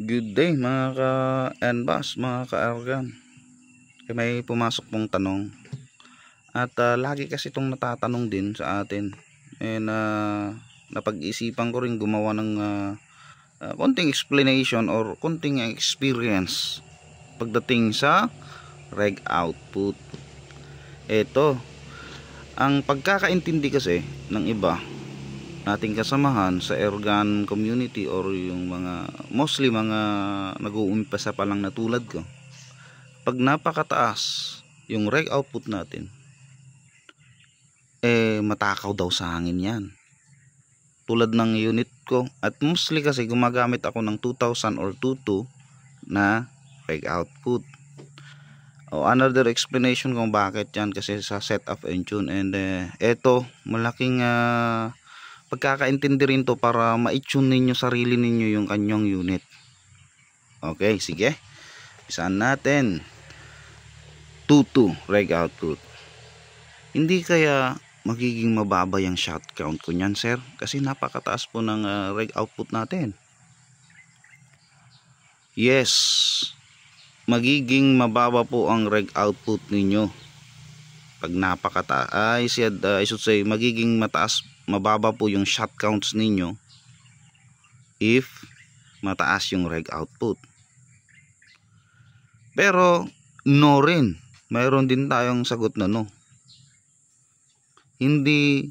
Good day mga ka-unbox, mga ka-argan. Eh, may pumasok pong tanong. At uh, lagi kasi itong natatanong din sa atin. Eh na uh, napag-isipan ko rin gumawa ng uh, uh, konting explanation or konting experience pagdating sa reg output. Ito, ang pagkakaintindi kasi ng iba nating kasamahan sa Ergan community or yung mga mostly mga nag-uumpisa pa lang na tulad ko pag napakataas yung reg output natin eh matakaw daw sa hangin yan tulad ng unit ko at mostly kasi gumagamit ako ng 2000 or 22 na reg output o another explanation kung bakit yan kasi sa set up and tune and eh, eto malaking uh, pagkakaintindi rin to para ma-tune ninyo sarili ninyo yung kanyang unit okay sige isaan natin 2-2 reg output hindi kaya magiging mababa yung shot count ko nyan sir kasi napakataas po ng uh, reg output natin yes magiging mababa po ang reg output ninyo pag napakataas I, said, uh, ah, I should say magiging mataas mababa po yung shot counts ninyo if mataas yung reg output. Pero no rin. Mayroon din tayong sagot na no. Hindi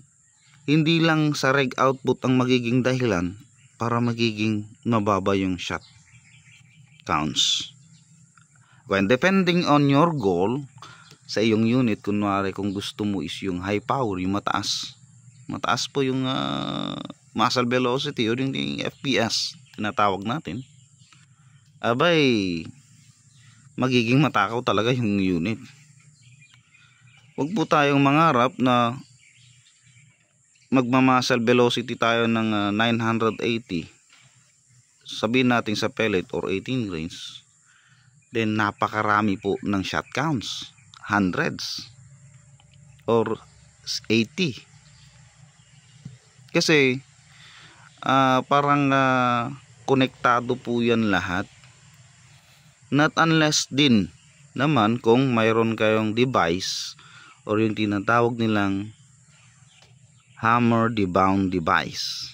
hindi lang sa reg output ang magiging dahilan para magiging mababa yung shot counts. When depending on your goal sa iyong unit, kunwari kung gusto mo is yung high power, yung mataas mataas po yung uh, muscle velocity o yung, yung FPS tinatawag natin abay magiging matakaw talaga yung unit huwag po tayong mangarap na magmamuscle velocity tayo ng uh, ah, 980 sabihin natin sa pellet or 18 grains then napakarami po ng shot counts hundreds or 80 kasi uh, parang uh, konektado po yan lahat. Not unless din naman kung mayroon kayong device or yung tinatawag nilang hammer debound device.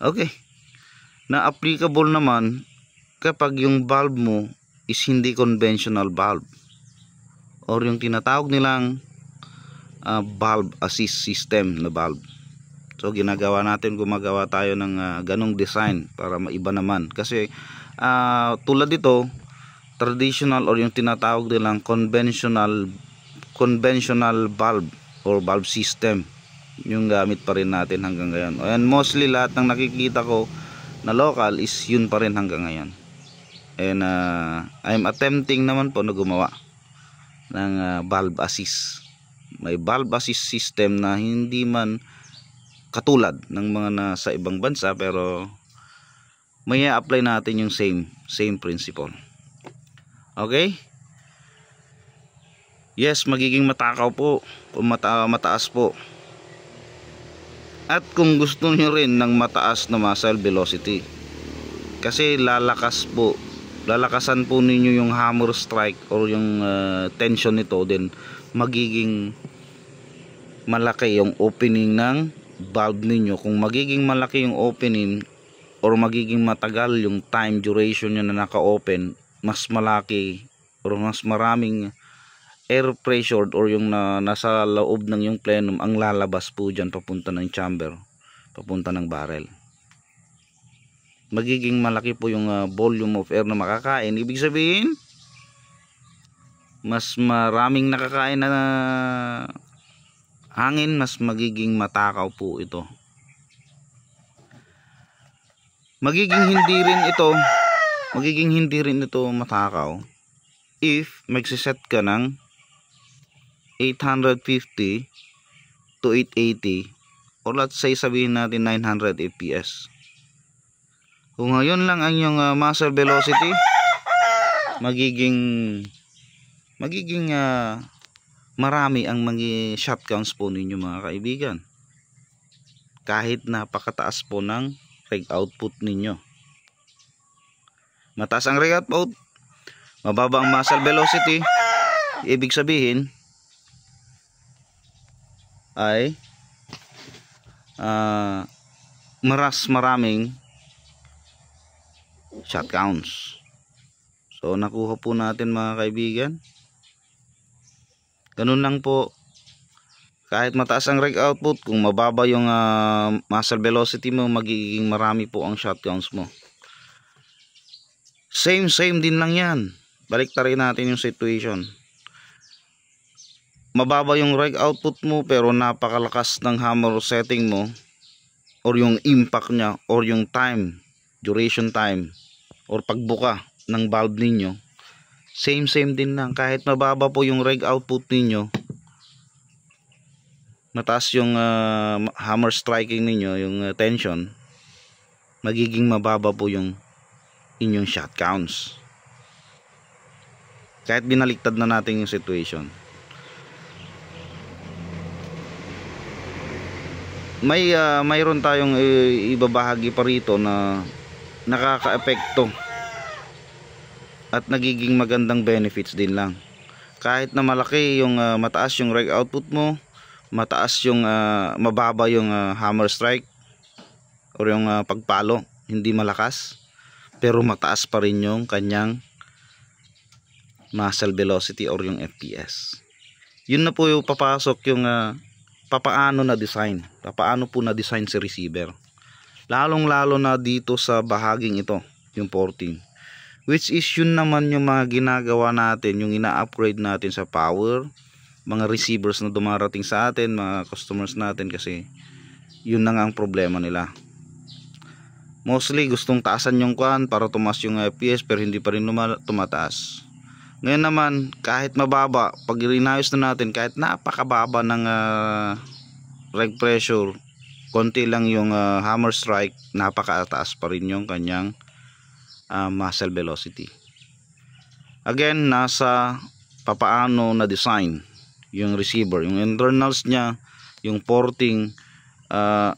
Okay. Na applicable naman kapag yung valve mo is hindi conventional valve or yung tinatawag nilang uh, valve assist system na valve so ginagawa natin gumagawa tayo ng uh, ganong design para maiba naman kasi uh, tulad dito traditional or yung tinatawag nilang conventional conventional valve or valve system yung gamit pa rin natin hanggang ngayon and mostly lahat ng nakikita ko na local is yun pa rin hanggang ngayon and uh, I'm attempting naman po na gumawa ng uh, valve assist may valve assist system na hindi man katulad ng mga nasa ibang bansa pero may apply natin yung same same principle okay yes magiging matakaw po o mata mataas po at kung gusto niyo rin ng mataas na muscle velocity kasi lalakas po lalakasan po ninyo yung hammer strike or yung uh, tension nito then magiging malaki yung opening ng valve ninyo. Kung magiging malaki yung opening or magiging matagal yung time duration nyo na naka-open, mas malaki or mas maraming air pressured or yung na, nasa loob ng yung plenum ang lalabas po dyan papunta ng chamber, papunta ng barrel. Magiging malaki po yung uh, volume of air na makakain. Ibig sabihin, mas maraming nakakain na hangin mas magiging matakaw po ito magiging hindi rin ito magiging hindi rin ito matakaw if magsiset ka ng 850 to 880 or let's say sabihin natin 900 fps kung ngayon lang ang yung uh, ah, muzzle velocity magiging magiging uh, marami ang mga shot po ninyo mga kaibigan kahit napakataas po ng rig output ninyo mataas ang rig output mababa ang muscle velocity ibig sabihin ay uh, maras maraming shot so nakuha po natin mga kaibigan Ganun lang po. Kahit mataas ang rig output, kung mababa yung uh, ah, muzzle velocity mo, magiging marami po ang shot counts mo. Same, same din lang yan. Baliktarin natin yung situation. Mababa yung rig output mo pero napakalakas ng hammer setting mo or yung impact niya or yung time, duration time or pagbuka ng valve ninyo same same din lang kahit mababa po yung reg output ninyo mataas yung uh, hammer striking ninyo yung uh, tension magiging mababa po yung inyong shot counts kahit binaliktad na natin yung situation may uh, mayroon tayong eh, ibabahagi pa rito na nakaka-epekto at nagiging magandang benefits din lang kahit na malaki yung uh, mataas yung rake output mo mataas yung uh, mababa yung uh, hammer strike or yung uh, pagpalo hindi malakas pero mataas pa rin yung kanyang muscle velocity or yung FPS yun na po yung papasok yung uh, papaano na design papaano po na design si receiver lalong lalo na dito sa bahaging ito yung 14 Which is yun naman yung mga ginagawa natin, yung ina-upgrade natin sa power, mga receivers na dumarating sa atin, mga customers natin kasi yun na nga ang problema nila. Mostly gustong taasan yung kwan para tumas yung FPS pero hindi pa rin tumataas. Ngayon naman kahit mababa, pag rinayos na natin kahit napakababa ng uh, reg pressure, konti lang yung uh, hammer strike, napakataas pa rin yung kanyang uh, muscle velocity. Again, nasa papaano na design yung receiver, yung internals niya, yung porting uh,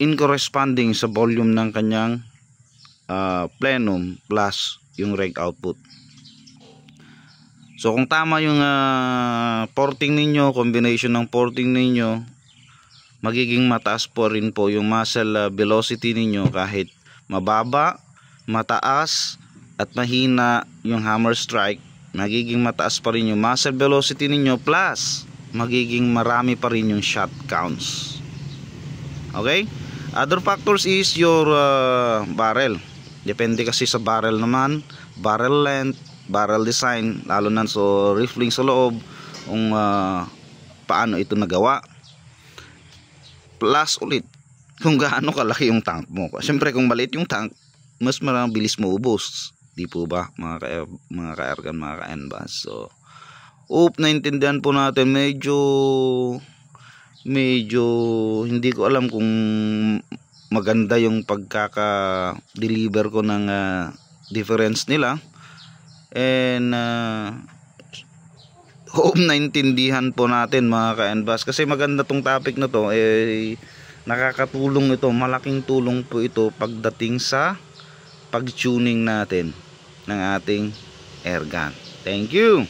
in corresponding sa volume ng kanyang uh, plenum plus yung reg output. So kung tama yung uh, porting ninyo, combination ng porting ninyo, magiging mataas po rin po yung muscle velocity ninyo kahit mababa mataas at mahina yung hammer strike, magiging mataas pa rin yung muscle velocity ninyo plus magiging marami pa rin yung shot counts. Okay? Other factors is your uh, barrel. Depende kasi sa barrel naman, barrel length, barrel design, lalo na so rifling sa loob, kung uh, paano ito nagawa. Plus ulit, kung gaano kalaki yung tank mo. syempre kung maliit yung tank, mas marang bilis maubos. Di po ba mga ka mga kaargan, mga ka-enbas? So, hope naintindihan po natin. Medyo, medyo, hindi ko alam kung maganda yung pagkaka-deliver ko ng uh, difference nila. And, uh, ah, hope naintindihan po natin mga ka-enbas. Kasi maganda tong topic na to. Eh, nakakatulong ito malaking tulong po ito pagdating sa pag-tuning natin ng ating air gun. Thank you!